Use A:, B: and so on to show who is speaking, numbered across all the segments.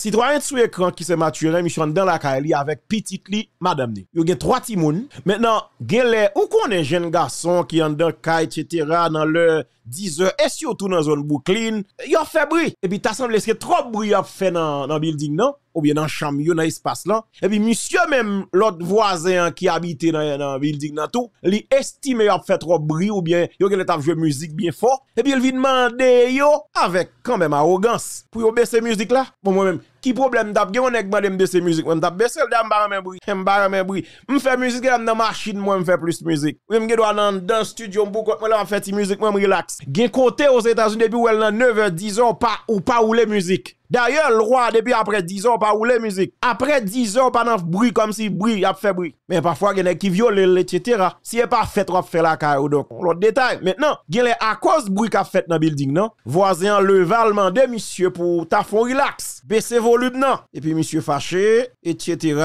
A: Citoyen sous écran qui se maturé, suis dans la caille avec petite madame Il y a trois timoun. Maintenant, où y ou jeune garçon qui en dans etc., dans le 10 heures, et surtout dans zone boucline, ont fait bruit. Et puis, t'as semblé que trop bruit a fait dans, le building, non? Ou bien dans chambre, dans l'espace. là. Et puis, monsieur même, l'autre voisin qui habitait dans, le building, dans tout, qu'il estime a fait trop bruit, ou bien, il a musique bien fort. Et puis, il vient demander avec quand même arrogance, pour baisser musique là. pour moi-même, qui problème tap gen, on de se musiques, on t'a baissé le dame men bri, mbara men bri. M fè müzik gen machine, moi me fait plus musique musique. gen do dans dan studio beaucoup, moi là mwen fait m relax. Gen kote aux états Etats-Unis depuis ou dans nan 9, 10 ans, pa, ou pas ou musique. D'ailleurs, le roi, depuis après 10 ans, pas rouler musique. Après 10 ans, pas dans bruit comme si bruit, y a fait bruit. Mais parfois, il y en a qui violent, etc. Si il e pas fait, trop fait la caille. Donc, l'autre détail. Maintenant, il y à cause bruit qu'a fait dans le building, non? Voisin, le valement de monsieur pour ta fond relax. Baissez et puis monsieur fâché, etc.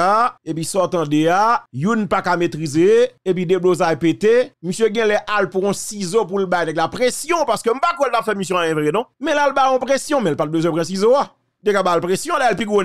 A: Et puis sortant de là, youn pas qu'à maîtriser, et puis a pété. Monsieur gèle les pour un ciseau pour le bail avec la pression, parce que m'pas quoi l'a fait mission en vrai, non? Mais l'Alba le en pression, mais elle pas besoin de ciseau, hein. de ka bal pression là, le pi gros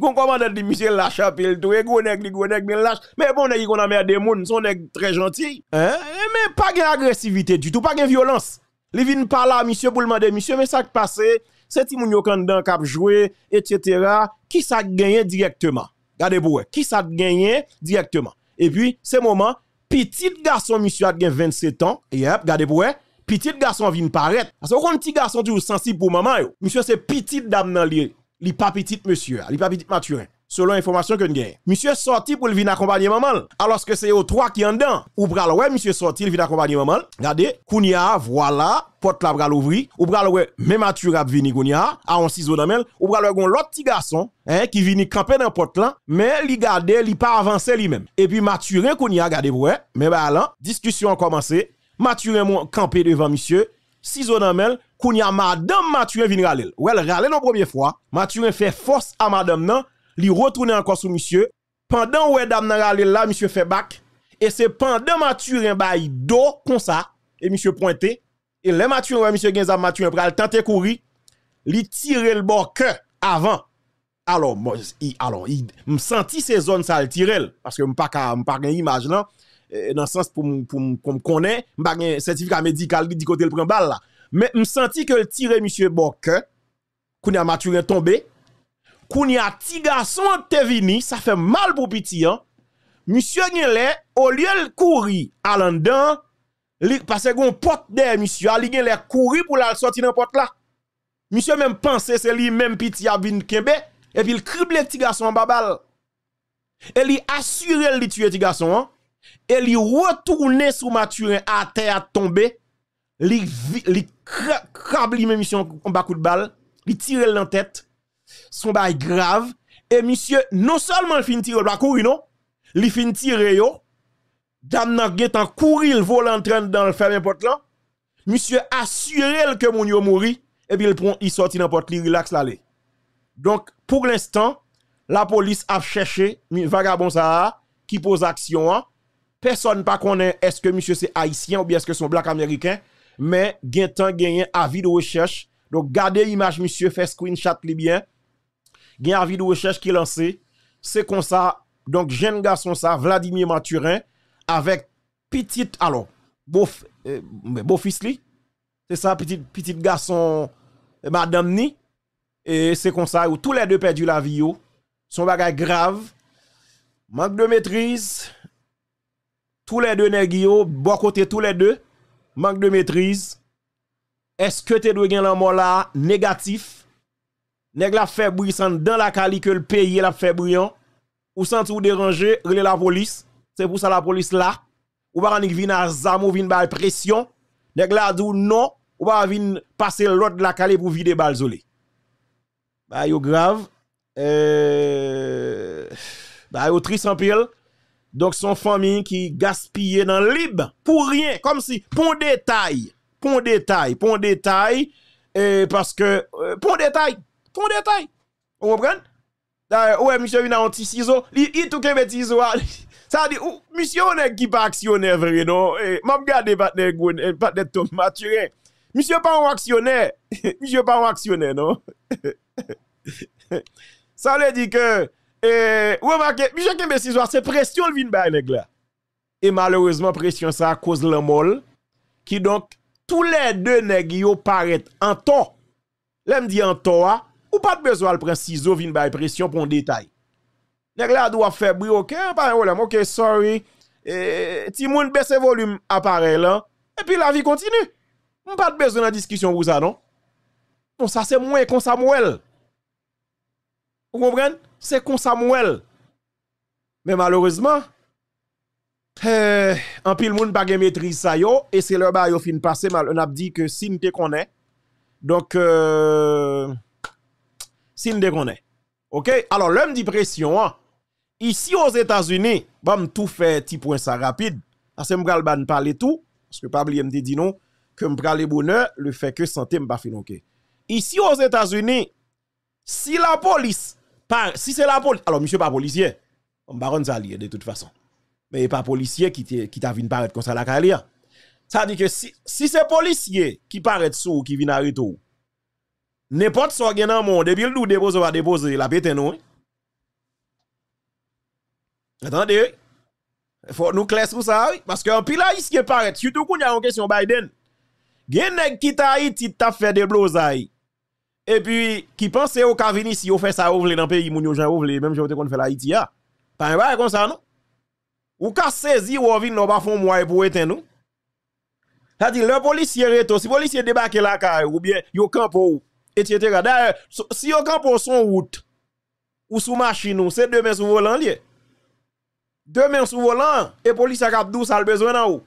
A: Gon commandant dit monsieur lâche pile tout, gros nèg, gros mais lâche. Mais bon nèg qu'on a merde des monde, son nèg très gentil. Hein? Eh, mais pas gain agressivité du tout, pas gain violence. Les vins par là monsieur pour le demander monsieur mais ça qui passé, c'est ti moun yo kandan kap joué, etc. Qui ça gagné directement? Regardez vous qui ça gagné directement? Et puis, ce moment, petit garçon, monsieur a 27 ans, yep, regardez vous petit garçon vient paraître. Parce qu'on petit garçon toujours sensible pour maman Monsieur c'est petit dame dans li, pas monsieur, li pas petite selon information que nous avons. Monsieur sorti pour le venir accompagner maman. Alors que c'est au trois qui en dedans. Ou praloué, ouais, monsieur sorti, il vient accompagner maman. Regardez, Kounia, voilà, porte la pral Ou praloué, ouais, même Arthur a vini Kounia, à un ciseau dans Ou pral ouais, l'autre petit garçon, hein, qui vient camper dans porte là, mais il garde, il pas avancé lui-même. Et puis Mathurin Kounia, regardez ouais, mais bah là, discussion a commencé. Mathurin campé devant monsieur, ciseau dans mel. Kounia, madame Mathurin vini. râler. Ou elle râler la première fois, Mathurin fait force à madame non li retourne encore sous monsieur. Pendant ouais dame nan là, monsieur fait bac et c'est pendant Mathurin bail do comme ça et monsieur pointé et le Mathurin ouais monsieur Genza Mathurin pral tenter courir, li tire le bord que avant. Alors moi alors il me senti ces zones ça le tirer parce que me pas pas image là dans le sens pour me connaître, je un certificat médical dit côté le prend balle là. Mais je senti que le tiré monsieur Bokke, qu'on a maturé tombé, Koun y a petit garçon qui est venu, ça fait mal pour petit. Hein? Monsieur Genle, au lieu de courir à l'endan, parce que porte derrière monsieur, il ah, les courir pour la sortir dans porte là. Monsieur même pensait c'est lui même petit a vinn kembe et puis il crible petit garçon en babal. Et il assure le tuer petit garçon. Hein? Et il retourne sur Mathurin à terre tombée. Il crable même monsieur en bas coup de balle, il tire dans tête son bail grave. Et monsieur, non seulement il fin tirer, la courir, non? Il fin tirer, yo. Dame en courir, le volant train dans le ferme porte là. Monsieur assuré que mon yo mouri. Et puis il prend, il sorti dans porte, il relax là. Donc, pour l'instant, la police a cherché vagabond ça qui pose action. Hein. Personne pas connaît est-ce que monsieur c'est haïtien ou bien est-ce que son black américain, mais gain temps avis de recherche. Donc gardez image monsieur fait screenshot li bien gen de recherche qui est lancé. C'est comme ça. Donc, jeune garçon, ça, Vladimir Maturin, avec petit... alors, beau, euh, beau fils, c'est ça, petit, petit garçon, madame ni. Et c'est comme ça, tous les deux perdu la vie, Son bagage grave, manque de maîtrise, tous les deux nègres, bon côté tous les deux, manque de maîtrise. Est-ce que tu dois gagner la là, négatif? nèg la fait bruissant dans la cali que le pays la fait bruyant hein. ou sans ou dérangé relé la police c'est pour ça la police là ou pas nik a à la pression nèg la dou non ou pas vin passer l'autre la cali pour vider balzolé ba yo grave euh bah yo triste en pile donc son famille qui gaspille dans libre pour rien comme si pour détail pour détail pour détail parce que euh, pour détail ton détail. Vous comprenez Ouais, monsieur, il a un petit ciseau. Il tout un petit ciseau. Ça dit, monsieur, on est qui pas actionnaire, vrai, non? Eh, m'a regardé, pas de eh, Tom maturé Monsieur, pas un actionnaire. Monsieur, pas un actionnaire, non? Ça le dit que, eh, ouais remarquez, bah, monsieur, qui ciseau, c'est pression, le vin, bah, là. Et malheureusement, pression, ça, à cause de l'amol, qui donc, tous les deux nègres, ils paraît en tort. L'aime dit en tort, ou pas de besoin de prendre ciseaux, vin la pression pour un détail. Nèg là doit faire bruit, ok, pas de ok, sorry. Et, ti moun baisse volume appareil là, et puis la vie continue. On pas de besoin de discussion pour ça, non? Bon, ça c'est moins comme Samuel. Vous comprenez? C'est comme Samuel. Mais malheureusement, euh, en pile moun pas maîtrise ça yo et c'est le ba yo fin mal on a dit que si te connaît donc euh, si ne connaît. OK Alors l'homme dit pression hein. ici aux États-Unis, bam tout fait petit point ça rapide. Parce que m'pral pas parler tout parce que pas oublier me dit non que me le bonheur le fait que santé pas finonké. Ici aux États-Unis, si la police par, si c'est la police, alors monsieur pas policier. On baron ça de toute façon. Mais pas policier qui qui t'a vu paraître comme ça la carrière. Ça dit que si, c'est policier qui paraît sous ou qui vient arrêter Ne pot so gen nan moun, debil nou depoze va depoze, la peten nou. Atande, nou kles mousa ou, paske an pila iske paret, syoutou kou nyan an kesyon Biden, gen neg kita iti tap fe deblozay, e pi ki panse ou ka vini si ou fe sa ouvle nan peyi moun yo jen ouvle, menm jwote kon fè la iti ya, ah. pa en bay kon sa nou. Ou ka sezi ou avin no bafon mouay pou eten nou. Sa di, le polisye reto, si polisye debake la ka ou, ou bien yo kamp ou ou, etc. D'ailleurs, eh, si on pour son route ou sous machine, c'est deux mains sous volant lié. mains sous volant et police a cap dou ça le besoin en haut.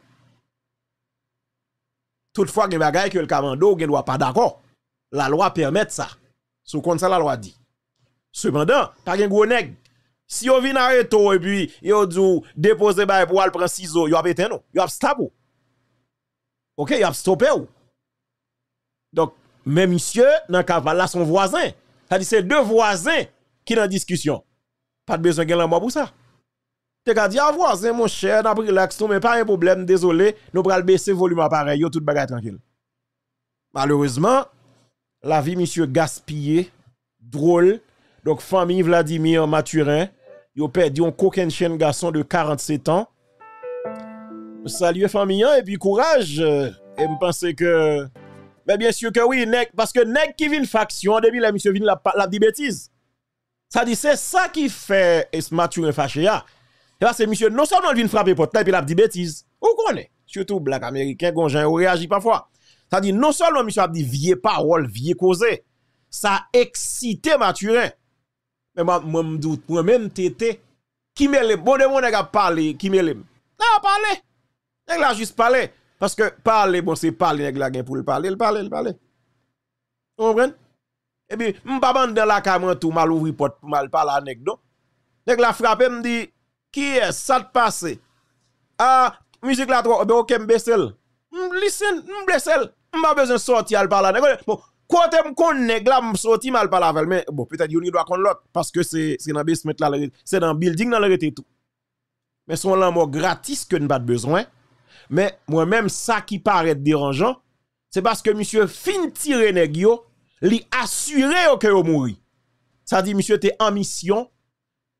A: Toutefois, gen bagay que le commando gen doit pas d'accord. La loi permet ça. Sous compte ça la loi dit. Cependant, pas gen gros nèg si on vient arrêter et puis yo dou déposer bail pour le prendre ciseaux, a pété non, yo a stop. OK, yo a stoppé ou. Donc mais monsieur, dans le là, son voisin. cest c'est deux voisins qui sont en discussion. Pas de besoin de la pour ça. Tu as dit, ah, voisin, mon cher, n'a l'action, mais pas un problème, désolé, nous prenons baisser le volume appareil, tout est tranquille. Malheureusement, la vie, monsieur, gaspillée, drôle. Donc, famille Vladimir Maturin, a perdu un coquin chien garçon de 47 ans. Salut, famille, hein, et puis courage. Et me pensez que. Mais ben, bien sûr que oui, parce que nek qui vient faction, depuis là, monsieur vient la, la dit bêtise. Ça dit, c'est ça qui fait Mathurin fâché. Hein. Là, c'est monsieur, non seulement vient frapper porte, et puis la dit bêtise. est connaissez? Surtout black américain, gonjan, réagit parfois. Ça dit, non seulement monsieur a dit vieille parole, vieille cause, ça a excité Mathurin. Mais moi, moi, me doute, moi-même, tété, qui m'aime, bon de mon nèg a parlé, qui m'aime. N'a parlé. Il a juste parlé. Parce que parler, bon, c'est parler avec la pour le parler, le parler, le parler. Vous comprenez? Et puis, je ne pas dans la caméra tout mal ouvrir porte pour mal parler avec non. Nèg la frappé me dit qui est ça te passe Ah, musique la trois, ben OK m'bessel. Listen, m'blessel. M'a besoin sortir al parler. Bon, quand me connais je sorti m'sorti mal parler avec mais bon peut-être il doit connaître l'autre parce que c'est c'est dans basement c'est dans building dans le tout. Mais son l'amour gratis que nous pas besoin. Mais moi-même, ça qui paraît dérangeant, c'est parce que monsieur fin tiré nèg yo, assuré que vous mouri. Ça dit monsieur t'es en mission.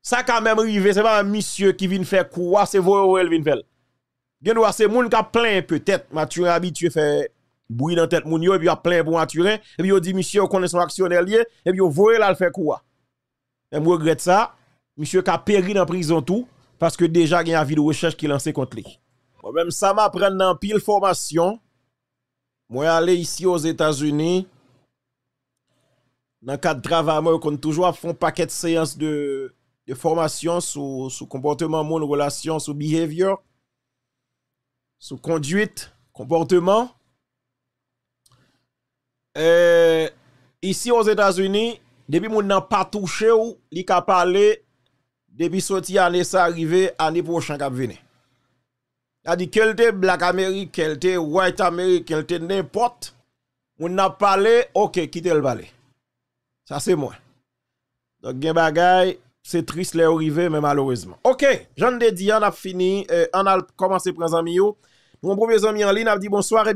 A: Ça quand même arrivé, c'est pas un monsieur qui vient faire quoi, c'est vous elle vient faire. c'est moun qui a plein peut-être, Mathurin habitué faire bruit dans tête moun yo et puis a plein pour Mathurin et puis yo dit monsieur vous connaissez son actionnaire et puis vous voyez là le fait quoi. Et me regrette ça, monsieur qui a péri dans prison tout parce que déjà il y a une vie de recherche qui est lancée contre lui même ça m'apprend dans pile formation. Moi aller ici aux États-Unis dans cadre de travail moi qu'on toujours font paquet de séances de, de formation sur sur comportement mon relation sur behavior sur conduite, comportement. et euh, ici aux États-Unis, depuis mon n'a pas touché ou li ka parler depuis sorti année ça arrivé année prochaine qu'a venir. Il a dit qu'elle était Black amérique, qu'elle était White amérique, qu'elle était n'importe. On pas parlé, ok, quittez le balai. Ça, c'est moi. Donc, des c'est triste les arrivés, mais malheureusement. Ok, j'en ai dit, on a fini, euh, on a commencé à prendre amis. Mon premier ami en ligne a dit bonsoir.